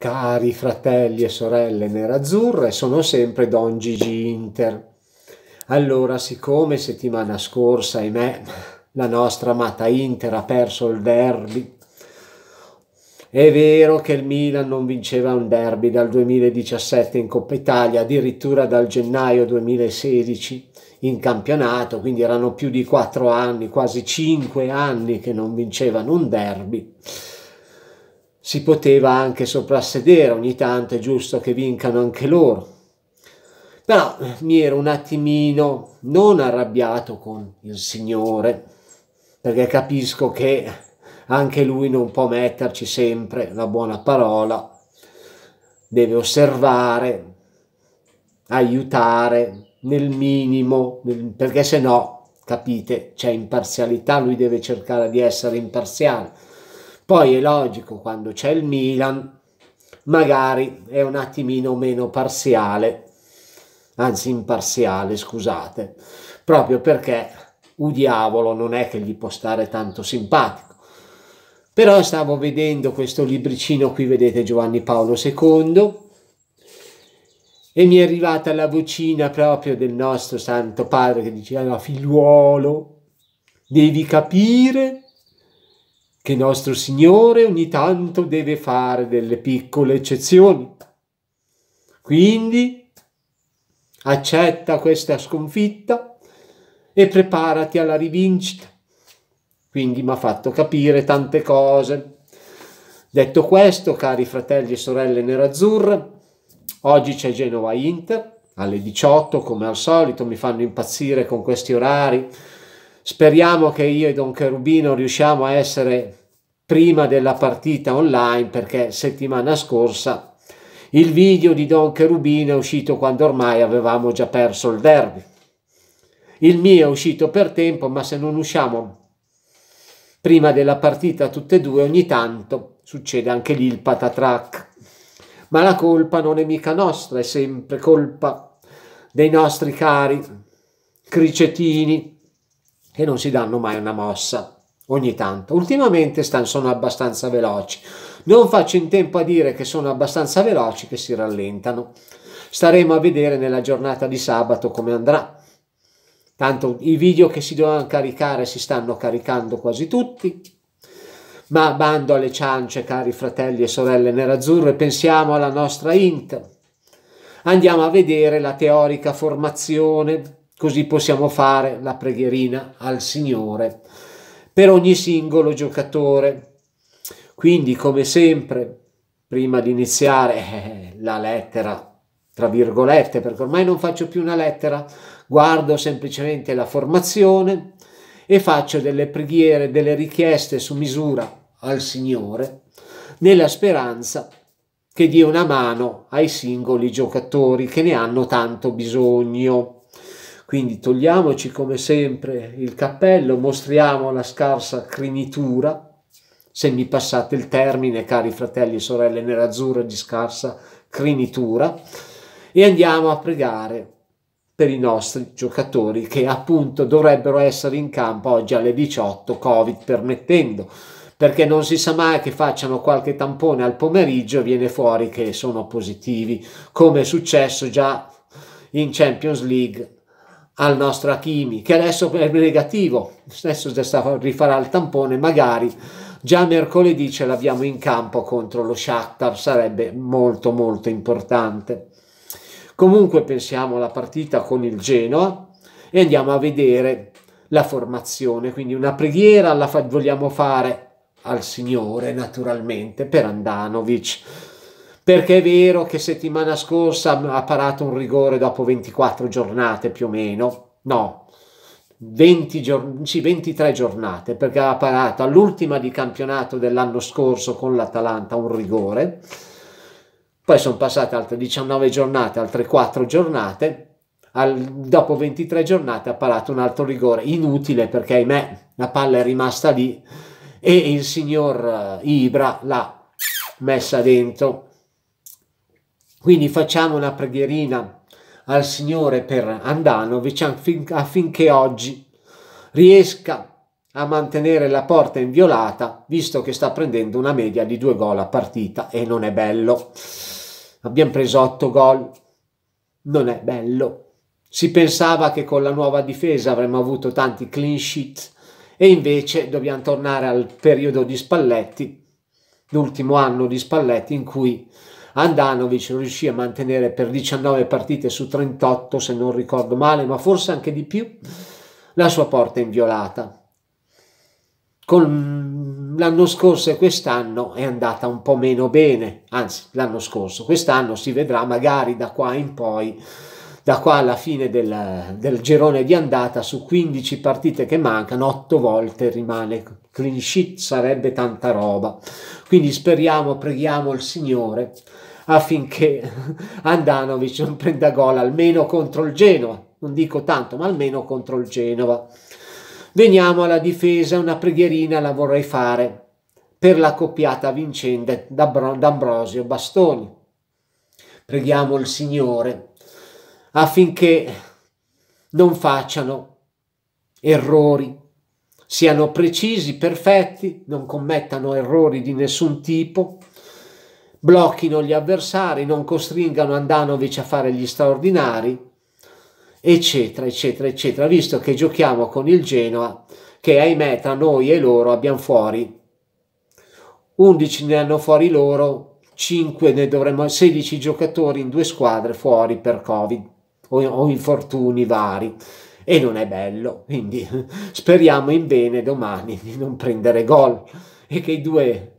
Cari fratelli e sorelle nerazzurre, sono sempre Don Gigi Inter. Allora, siccome settimana scorsa, ahimè, la nostra amata Inter ha perso il derby, è vero che il Milan non vinceva un derby dal 2017 in Coppa Italia, addirittura dal gennaio 2016 in campionato, quindi erano più di 4 anni, quasi 5 anni che non vincevano un derby si poteva anche soprassedere, ogni tanto è giusto che vincano anche loro. Però mi ero un attimino non arrabbiato con il Signore, perché capisco che anche Lui non può metterci sempre la buona parola, deve osservare, aiutare nel minimo, perché se no, capite, c'è imparzialità, Lui deve cercare di essere imparziale poi è logico, quando c'è il Milan, magari è un attimino meno parziale, anzi imparziale, scusate, proprio perché, u diavolo, non è che gli può stare tanto simpatico. Però stavo vedendo questo libricino qui, vedete Giovanni Paolo II, e mi è arrivata la vocina proprio del nostro Santo Padre che diceva, figliuolo, devi capire che nostro Signore ogni tanto deve fare delle piccole eccezioni. Quindi accetta questa sconfitta e preparati alla rivincita. Quindi mi ha fatto capire tante cose. Detto questo, cari fratelli e sorelle nerazzurre, oggi c'è Genova Inter alle 18 come al solito, mi fanno impazzire con questi orari Speriamo che io e Don Cherubino riusciamo a essere prima della partita online perché settimana scorsa il video di Don Cherubino è uscito quando ormai avevamo già perso il derby. Il mio è uscito per tempo, ma se non usciamo prima della partita tutte e due, ogni tanto succede anche lì il patatrac. Ma la colpa non è mica nostra, è sempre colpa dei nostri cari cricetini che non si danno mai una mossa. Ogni tanto. Ultimamente sono abbastanza veloci. Non faccio in tempo a dire che sono abbastanza veloci che si rallentano. Staremo a vedere nella giornata di sabato come andrà. Tanto i video che si dovevano caricare si stanno caricando quasi tutti. Ma bando alle ciance, cari fratelli e sorelle nerazzurre, pensiamo alla nostra Inter. Andiamo a vedere la teorica formazione Così possiamo fare la preghierina al Signore per ogni singolo giocatore. Quindi, come sempre, prima di iniziare eh, la lettera, tra virgolette, perché ormai non faccio più una lettera, guardo semplicemente la formazione e faccio delle preghiere, delle richieste su misura al Signore, nella speranza che dia una mano ai singoli giocatori che ne hanno tanto bisogno. Quindi togliamoci come sempre il cappello, mostriamo la scarsa crinitura, se mi passate il termine, cari fratelli e sorelle nerazzurra di scarsa crinitura, e andiamo a pregare per i nostri giocatori che appunto dovrebbero essere in campo oggi alle 18, Covid permettendo, perché non si sa mai che facciano qualche tampone al pomeriggio e viene fuori che sono positivi, come è successo già in Champions League al nostro Hakimi, che adesso è negativo, adesso rifarà il tampone, magari già mercoledì ce l'abbiamo in campo contro lo Shakhtar, sarebbe molto molto importante. Comunque pensiamo alla partita con il Genoa e andiamo a vedere la formazione, quindi una preghiera la fa vogliamo fare al Signore naturalmente per Andanovic perché è vero che settimana scorsa ha parato un rigore dopo 24 giornate più o meno, no, 20 giorn- sì, 23 giornate, perché ha parato all'ultima di campionato dell'anno scorso con l'Atalanta un rigore, poi sono passate altre 19 giornate, altre 4 giornate, al, dopo 23 giornate ha parato un altro rigore inutile perché ahimè la palla è rimasta lì e il signor eh, Ibra l'ha messa dentro quindi facciamo una preghierina al Signore per Andanovic affinché oggi riesca a mantenere la porta inviolata, visto che sta prendendo una media di due gol a partita e non è bello. Abbiamo preso otto gol, non è bello. Si pensava che con la nuova difesa avremmo avuto tanti clean sheet e invece dobbiamo tornare al periodo di Spalletti, l'ultimo anno di Spalletti in cui Andanovic non riuscì a mantenere per 19 partite su 38, se non ricordo male, ma forse anche di più, la sua porta inviolata. Con l'anno scorso e quest'anno è andata un po' meno bene, anzi l'anno scorso, quest'anno si vedrà magari da qua in poi da qua alla fine del, del, girone di andata su 15 partite che mancano 8 volte rimane clean sheet sarebbe tanta roba quindi speriamo preghiamo il Signore affinché Andanovic non prenda gol almeno contro il Genova. Non dico tanto, ma almeno contro il Genova. Veniamo alla difesa, una preghierina la vorrei fare per la coppiata vincente d'Ambrosio Bastoni. Preghiamo il Signore affinché non facciano errori, siano precisi, perfetti, non commettano errori di nessun tipo, blocchino gli avversari, non costringano Andanovic a fare gli straordinari, eccetera, eccetera, eccetera, visto che giochiamo con il Genoa, che ahimè tra noi e loro abbiamo fuori 11 ne hanno fuori loro, 5 ne dovremmo, 16 giocatori in due squadre fuori per Covid o, o infortuni vari. E non è bello, quindi speriamo in bene domani di non prendere gol e che i due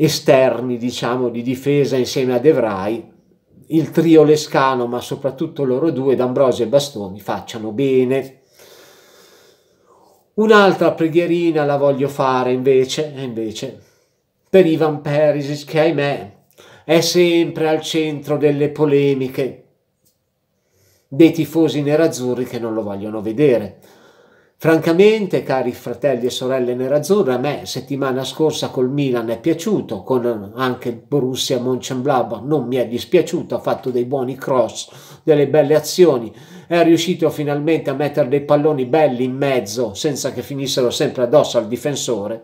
esterni, diciamo, di difesa insieme a De Vrij, il trio Lescano, ma soprattutto loro due, D'Ambrosio e Bastoni, facciano bene. Un'altra preghierina la voglio fare invece, invece per Ivan Perisic, che ahimè è sempre al centro delle polemiche dei tifosi nerazzurri che non lo vogliono vedere. Francamente, cari fratelli e sorelle nerazzurre, a me settimana scorsa col Milan è piaciuto, con anche Borussia Mönchengladbach non mi è dispiaciuto, ha fatto dei buoni cross, delle belle azioni, è riuscito finalmente a mettere dei palloni belli in mezzo senza che finissero sempre addosso al difensore.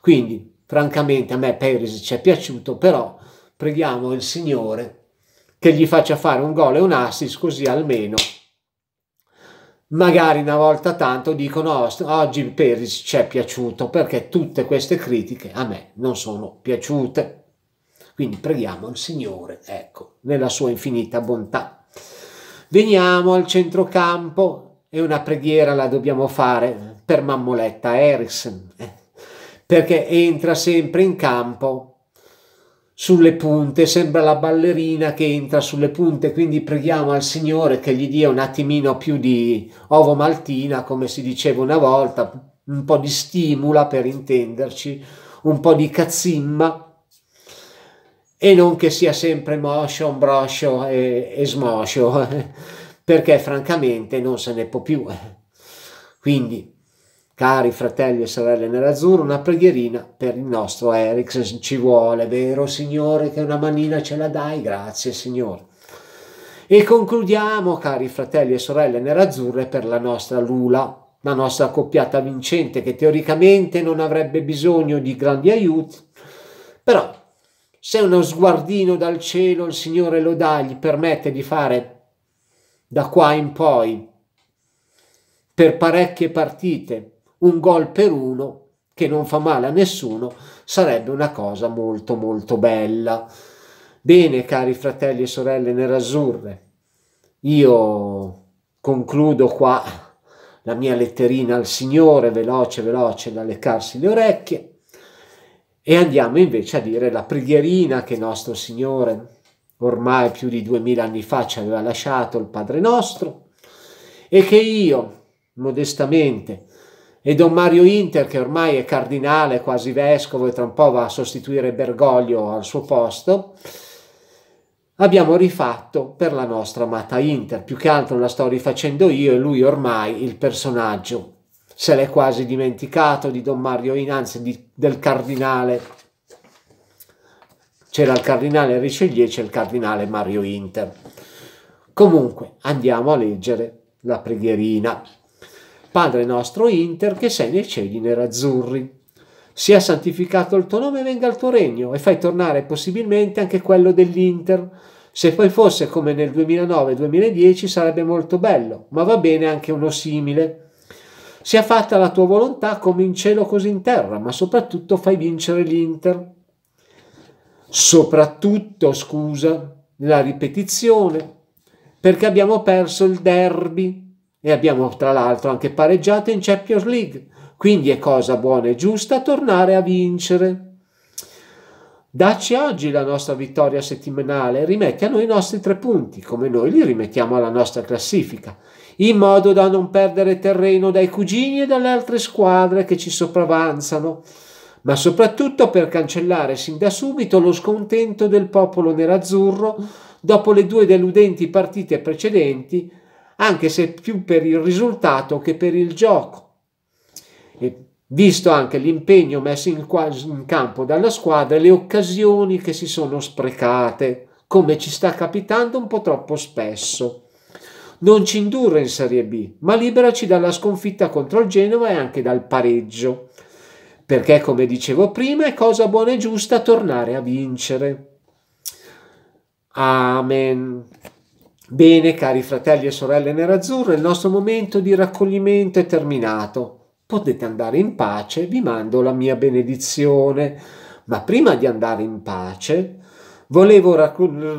Quindi, francamente, a me Peris ci è piaciuto, però preghiamo il Signore che gli faccia fare un gol e un assist così almeno magari una volta tanto dicono oh, oggi Peris ci è piaciuto perché tutte queste critiche a me non sono piaciute. Quindi preghiamo il Signore, ecco, nella sua infinita bontà. Veniamo al centrocampo e una preghiera la dobbiamo fare per Mammoletta Erickson, eh, perché entra sempre in campo sulle punte, sembra la ballerina che entra sulle punte, quindi preghiamo al Signore che gli dia un attimino più di ovo maltina, come si diceva una volta, un po' di stimola per intenderci, un po' di cazzimma e non che sia sempre moscio, broscio e, e smoscio, perché francamente non se ne può più. Quindi Cari fratelli e sorelle nell'azzurro, una preghierina per il nostro Eric ci vuole, vero Signore, che una manina ce la dai, grazie Signore. E concludiamo, cari fratelli e sorelle nerazzurre, per la nostra Lula, la nostra accoppiata vincente che teoricamente non avrebbe bisogno di grandi aiuti, però se uno sguardino dal cielo il Signore lo dà, gli permette di fare da qua in poi per parecchie partite un gol per uno che non fa male a nessuno sarebbe una cosa molto molto bella. Bene cari fratelli e sorelle nerazzurre, io concludo qua la mia letterina al Signore, veloce veloce da leccarsi le orecchie e andiamo invece a dire la preghierina che nostro Signore ormai più di duemila anni fa ci aveva lasciato il Padre nostro e che io modestamente e Don Mario Inter che ormai è cardinale, quasi vescovo e tra un po' va a sostituire Bergoglio al suo posto, abbiamo rifatto per la nostra amata Inter. Più che altro la sto rifacendo io e lui ormai il personaggio. Se l'è quasi dimenticato di Don Mario Inter, anzi di, del cardinale. C'era il cardinale Richelieu e c'è il cardinale Mario Inter. Comunque andiamo a leggere la preghierina. Padre nostro Inter, che sei nei cieli nerazzurri. Sia santificato il tuo nome e venga il tuo regno e fai tornare possibilmente anche quello dell'Inter. Se poi fosse come nel 2009-2010 sarebbe molto bello, ma va bene anche uno simile. Sia fatta la tua volontà come in cielo così in terra, ma soprattutto fai vincere l'Inter. Soprattutto, scusa, la ripetizione, perché abbiamo perso il derby e abbiamo tra l'altro anche pareggiato in Champions League, quindi è cosa buona e giusta tornare a vincere. Dacci oggi la nostra vittoria settimanale, rimetti a noi i nostri tre punti, come noi li rimettiamo alla nostra classifica, in modo da non perdere terreno dai cugini e dalle altre squadre che ci sopravanzano, ma soprattutto per cancellare sin da subito lo scontento del popolo nerazzurro dopo le due deludenti partite precedenti anche se più per il risultato che per il gioco. E visto anche l'impegno messo in, in campo dalla squadra e le occasioni che si sono sprecate, come ci sta capitando un po' troppo spesso. Non ci indurre in Serie B, ma liberaci dalla sconfitta contro il Genova e anche dal pareggio perché come dicevo prima è cosa buona e giusta tornare a vincere. Amen. Bene, cari fratelli e sorelle nerazzurro, il nostro momento di raccoglimento è terminato. Potete andare in pace, vi mando la mia benedizione. Ma prima di andare in pace, volevo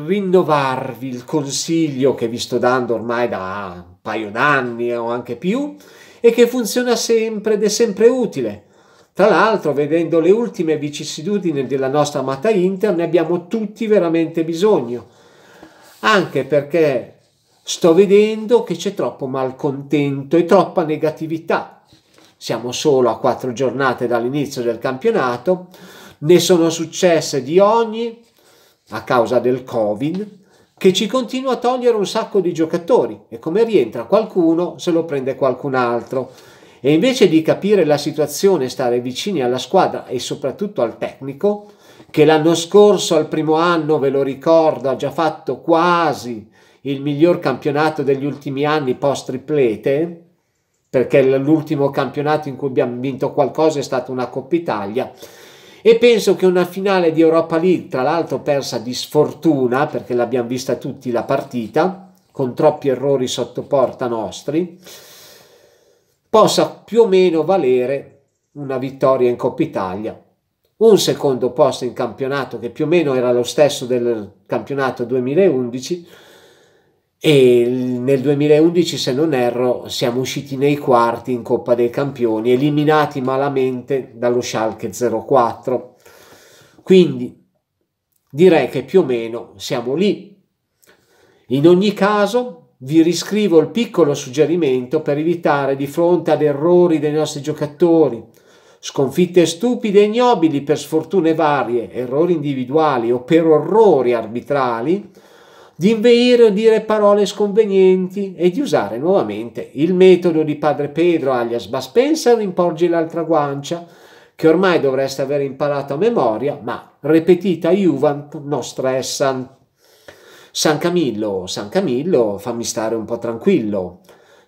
rinnovarvi il consiglio che vi sto dando ormai da un paio d'anni o anche più e che funziona sempre ed è sempre utile. Tra l'altro, vedendo le ultime vicissitudini della nostra amata Inter, ne abbiamo tutti veramente bisogno anche perché sto vedendo che c'è troppo malcontento e troppa negatività. Siamo solo a quattro giornate dall'inizio del campionato, ne sono successe di ogni a causa del Covid, che ci continua a togliere un sacco di giocatori e come rientra qualcuno se lo prende qualcun altro. E invece di capire la situazione, stare vicini alla squadra e soprattutto al tecnico, che l'anno scorso al primo anno, ve lo ricordo, ha già fatto quasi il miglior campionato degli ultimi anni post triplete, perché l'ultimo campionato in cui abbiamo vinto qualcosa è stata una Coppa Italia. E penso che una finale di Europa League, tra l'altro persa di sfortuna, perché l'abbiamo vista tutti la partita, con troppi errori sotto porta nostri, possa più o meno valere una vittoria in Coppa Italia un secondo posto in campionato che più o meno era lo stesso del campionato 2011 e nel 2011 se non erro siamo usciti nei quarti in Coppa dei Campioni eliminati malamente dallo Schalke 04 quindi direi che più o meno siamo lì in ogni caso vi riscrivo il piccolo suggerimento per evitare di fronte ad errori dei nostri giocatori sconfitte stupide e ignobili per sfortune varie, errori individuali o per orrori arbitrali, di inveire o dire parole sconvenienti e di usare nuovamente il metodo di padre Pedro alias Baspenser imporgi l'altra guancia, che ormai dovreste aver imparato a memoria, ma ripetita Juvent nostra essant. San Camillo, San Camillo, fammi stare un po' tranquillo.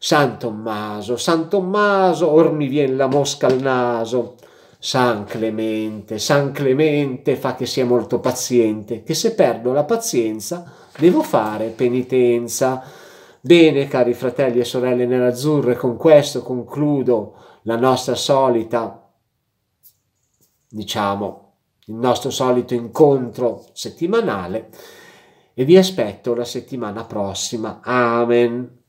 San Tommaso, San Tommaso, or mi vien la mosca al naso. San Clemente, San Clemente fa che sia molto paziente, che se perdo la pazienza devo fare penitenza. Bene, cari fratelli e sorelle nell'azzurro, con questo concludo la nostra solita, diciamo, il nostro solito incontro settimanale e vi aspetto la settimana prossima. Amen.